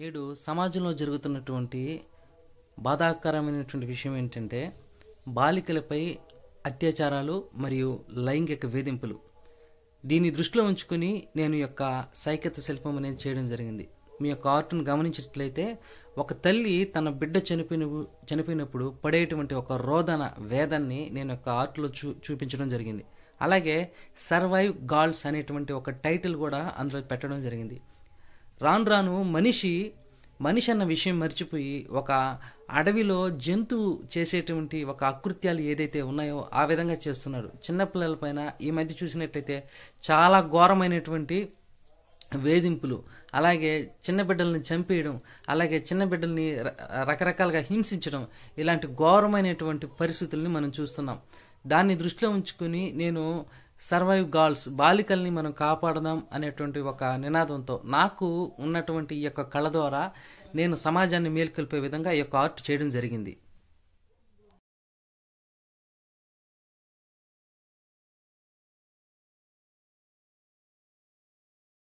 నేడు సమాజంలో జరుగుతున్నటువంటి బాధాకరమైనటువంటి విషయం ఏంటంటే బాలికలపై అత్యాచారాలు మరియు లైంగిక వేధింపులు దీన్ని దృష్టిలో ఉంచుకుని నేను యొక్క సైకత శిల్పం అనేది చేయడం జరిగింది మీ యొక్క ఆర్ట్ను గమనించినట్లయితే ఒక తల్లి తన బిడ్డ చనిపోయిన చనిపోయినప్పుడు పడేటువంటి ఒక రోదన వేదాన్ని నేను యొక్క ఆర్ట్లో చూ చూపించడం జరిగింది అలాగే సర్వైవ్ గాల్స్ అనేటువంటి ఒక టైటిల్ కూడా అందులో పెట్టడం జరిగింది రాను రాను మనిషి మనిషి అన్న విషయం మర్చిపోయి ఒక అడవిలో జంతువు చేసేటువంటి ఒక అకృత్యాలు ఏదైతే ఉన్నాయో ఆ విధంగా చేస్తున్నారు చిన్నపిల్లల పైన ఈ మధ్య చూసినట్టయితే చాలా ఘోరమైనటువంటి వేధింపులు అలాగే చిన్న బిడ్డల్ని చంపేయడం అలాగే చిన్న బిడ్డల్ని రకరకాలుగా హింసించడం ఇలాంటి ఘోరమైనటువంటి పరిస్థితుల్ని మనం చూస్తున్నాం దాన్ని దృష్టిలో ఉంచుకొని నేను సర్వైవ్ గర్ల్స్ బాలికల్ని మనం కాపాడదాం అనేటువంటి ఒక నినాదంతో నాకు ఉన్నటువంటి ఈ యొక్క కళ ద్వారా నేను సమాజాన్ని మేల్కొల్పే విధంగా ఈ యొక్క ఆర్ట్ చేయడం జరిగింది